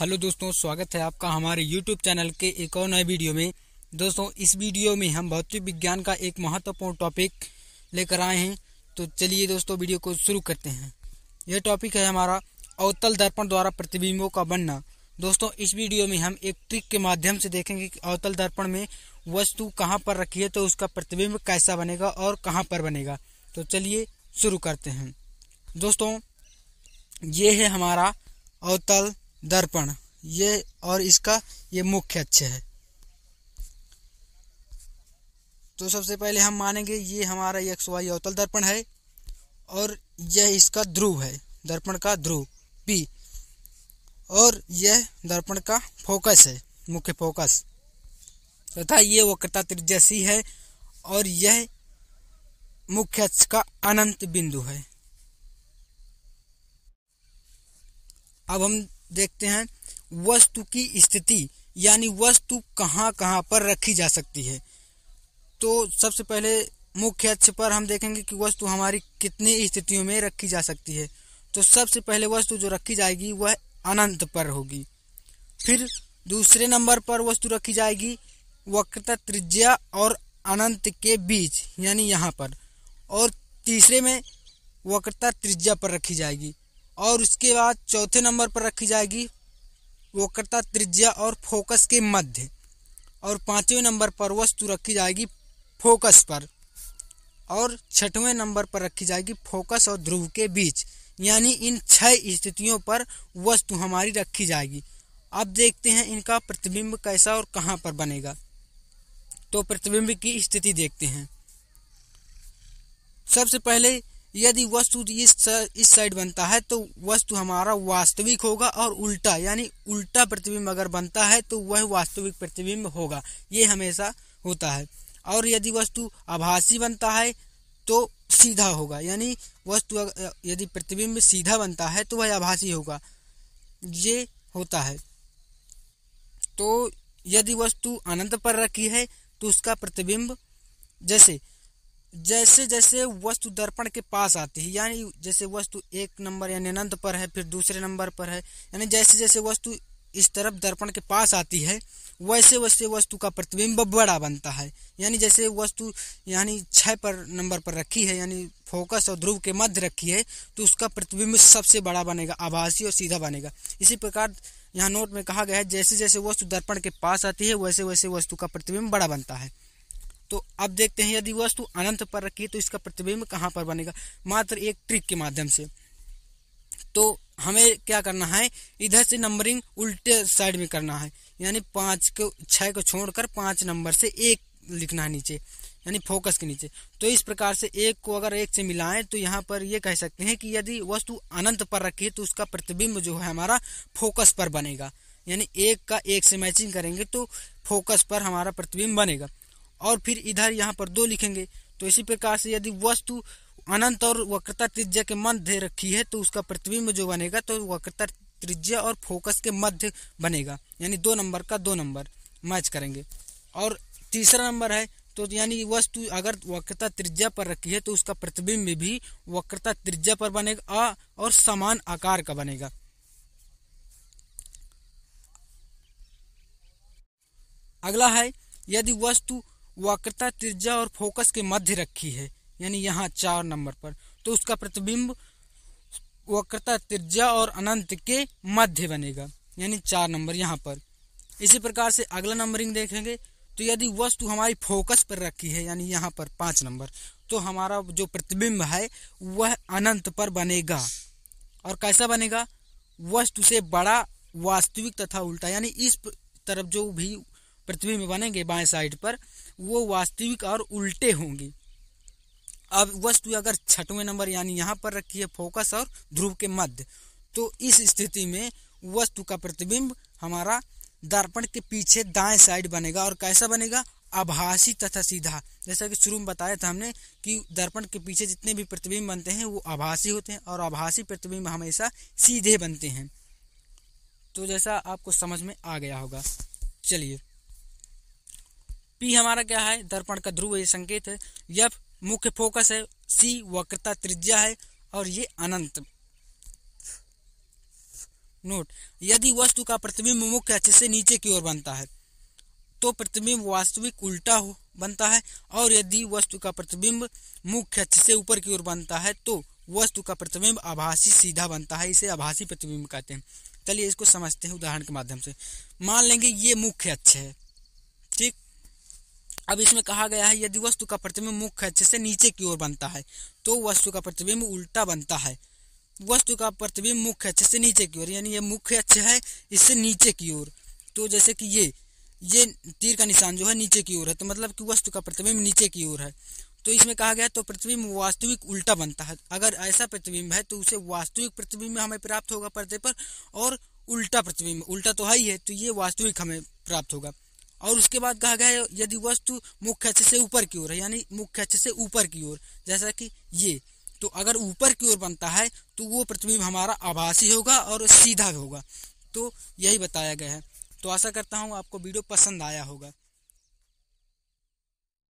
hello दोस्तों स्वागत है आपका हमारे यूट्यूब चैनल के एक और नए वीडियो में दोस्तों इस वीडियो में हम भौतिक विज्ञान का एक महत्वपूर्ण टॉपिक लेकर आए हैं तो चलिए दोस्तों वीडियो को शुरू करते हैं यह टॉपिक है हमारा अवतल दर्पण द्वारा प्रतिबिंबों का बनना दोस्तों इस वीडियो में हम एक ट्रिक के माध्यम से देखेंगे कि अवतल दर्पण में वस्तु कहाँ पर रखी है तो उसका प्रतिबिंब कैसा बनेगा और कहाँ पर बनेगा तो चलिए शुरू करते हैं दोस्तों ये है हमारा अवतल दर्पण ये और इसका ये मुख्य अक्ष है तो सबसे पहले हम मानेंगे ये हमारा एक्स वाई अवतल दर्पण है और यह इसका ध्रुव है दर्पण का ध्रुव पी और यह दर्पण का फोकस है मुख्य फोकस तथा तो ये वक्रता त्रिज्या सी है और यह मुख्य अक्ष का अनंत बिंदु है अब हम देखते हैं वस्तु की स्थिति यानी वस्तु कहाँ कहाँ पर रखी जा सकती है तो सबसे पहले मुख्य अक्ष पर हम देखेंगे कि वस्तु हमारी कितनी स्थितियों में रखी जा सकती है तो सबसे पहले वस्तु जो रखी जाएगी वह अनंत पर होगी फिर दूसरे नंबर पर वस्तु रखी जाएगी वक्रता त्रिज्या और अनंत के बीच यानी यहाँ पर और तीसरे में वक्रता त्रिज्या पर रखी जाएगी और उसके बाद चौथे नंबर पर रखी जाएगी वक्रता त्रिज्या और फोकस के मध्य और पाँचवें नंबर पर वस्तु रखी जाएगी फोकस पर और छठवें नंबर पर रखी जाएगी फोकस और ध्रुव के बीच यानी इन छह स्थितियों पर वस्तु हमारी रखी जाएगी अब देखते हैं इनका प्रतिबिंब कैसा और कहाँ पर बनेगा तो प्रतिबिंब की स्थिति देखते हैं सबसे पहले यदि वस्तु इस इस साइड बनता है तो वस्तु हमारा वास्तविक होगा और उल्टा यानी उल्टा प्रतिबिंब अगर बनता है तो वह वास्तविक प्रतिबिंब होगा ये हमेशा होता है और यदि वस्तु आभासी बनता है तो सीधा होगा यानी वस्तु यदि प्रतिबिंब सीधा बनता है तो वह आभासी होगा ये होता है तो यदि वस्तु अनंत पर रखी है तो उसका प्रतिबिंब जैसे जैसे जैसे वस्तु दर्पण के पास आती है यानी जैसे वस्तु एक नंबर यानी अनंत पर है फिर दूसरे नंबर पर है यानी जैसे जैसे वस्तु इस तरफ दर्पण के पास आती है वैसे वैसे वस्तु का प्रतिबिंब बड़ा बनता है यानी जैसे वस्तु यानी छः पर नंबर पर रखी है यानी फोकस और ध्रुव के मध्य रखी है तो उसका प्रतिबिंब सबसे बड़ा बनेगा आभासी और सीधा बनेगा इसी प्रकार यहाँ नोट में कहा गया है जैसे जैसे वस्तु दर्पण के पास आती है वैसे वैसे वस्तु का प्रतिबिंब बड़ा बनता है तो अब देखते हैं यदि वस्तु अनंत पर रखी है तो इसका प्रतिबिंब कहाँ पर बनेगा मात्र एक ट्रिक के माध्यम से तो हमें क्या करना है इधर से नंबरिंग उल्टे साइड में करना है यानी पाँच को छः को छोड़कर पाँच नंबर से एक लिखना है नीचे यानी फोकस के नीचे तो इस प्रकार से एक को अगर एक से मिलाएं तो यहाँ पर ये कह सकते हैं कि यदि वस्तु अनंत पर रखी है तो उसका प्रतिबिंब जो है हमारा फोकस पर बनेगा यानी एक का एक से मैचिंग करेंगे तो फोकस पर हमारा प्रतिबिंब बनेगा और फिर इधर यहाँ पर दो लिखेंगे तो इसी प्रकार से यदि वस्तु अनंत और वक्रता त्रिज्या के मध्य रखी है तो उसका प्रतिबिंब जो बनेगा तो वक्रता त्रिज्या और फोकस के मध्य बनेगा यानी दो नंबर का दो नंबर मैच करेंगे और तीसरा नंबर है तो यानी वस्तु अगर वक्रता त्रिज्या पर रखी है तो उसका प्रतिबिंब भी वक्रता त्रिज्या पर बनेगा आ और समान आकार का बनेगा अगला है यदि वस्तु वक्रता त्रिज्या और फोकस के मध्य रखी है यानी यहाँ चार नंबर पर तो उसका प्रतिबिंब वक्रता त्रिज्या और अनंत के मध्य बनेगा यानी चार नंबर यहाँ पर इसी प्रकार से अगला नंबरिंग देखेंगे तो यदि वस्तु हमारी फोकस पर रखी है यानी यहाँ पर पाँच नंबर तो हमारा जो प्रतिबिंब है वह अनंत पर बनेगा और कैसा बनेगा वस्तु से बड़ा वास्तविक तथा उल्टा यानी इस तरफ जो भी पृथ्वी में बनेंगे बाएं साइड पर वो वास्तविक और उल्टे होंगे अब वस्तु अगर छठवें नंबर यानी यहाँ पर रखी है फोकस और ध्रुव के मध्य तो इस स्थिति में वस्तु का प्रतिबिंब हमारा दर्पण के पीछे दाएं साइड बनेगा और कैसा बनेगा आभासी तथा सीधा जैसा कि शुरू में बताया था हमने कि दर्पण के पीछे जितने भी प्रतिबिंब बनते हैं वो आभासी होते हैं और आभासी प्रतिबिंब हमेशा सीधे बनते हैं तो जैसा आपको समझ में आ गया होगा चलिए पी हमारा क्या है दर्पण का ध्रुव ये संकेत है यफ मुख्य फोकस है सी वक्रता त्रिज्या है और ये अनंत नोट यदि वस्तु का प्रतिबिंब मुख्य अच्छे से नीचे की ओर बनता है तो प्रतिबिंब वास्तविक उल्टा हो बनता है और यदि वस्तु का प्रतिबिंब मुख्य अच्छे से ऊपर की ओर बनता है तो वस्तु का प्रतिबिंब आभासी सीधा बनता है इसे आभासी प्रतिबिंब कहते हैं चलिए इसको समझते हैं उदाहरण के माध्यम से मान लेंगे ये मुख्य अक्ष है अब इसमें कहा गया है यदि वस्तु का प्रतिबिंब मुख्य अच्छे से नीचे की ओर बनता है तो वस्तु का प्रतिबिंब उल्टा बनता है वस्तु का प्रतिबिंब मुख्य अच्छे से नीचे की ओर यानी ये मुख्य अक्ष है इससे नीचे की ओर तो जैसे कि ये ये तीर का निशान जो है नीचे की ओर है तो मतलब कि वस्तु का प्रतिबिंब नीचे की ओर है तो इसमें कहा गया तो प्रतिबिंब वास्तविक उल्टा बनता है अगर ऐसा प्रतिबिंब है तो उसे वास्तविक प्रतिबिंब हमें प्राप्त होगा पर्दे पर और उल्टा प्रतिबिंब उल्टा तो है ही है तो ये वास्तविक हमें प्राप्त होगा और उसके बाद कहा गया है यदि वस्तु मुख्य अक्ष से ऊपर की ओर है यानी मुख्य अक्ष से ऊपर की ओर जैसा कि ये तो अगर ऊपर की ओर बनता है तो वो प्रतिबिंब हमारा आभासी होगा और सीधा होगा तो यही बताया गया है तो आशा करता हूँ आपको वीडियो पसंद आया होगा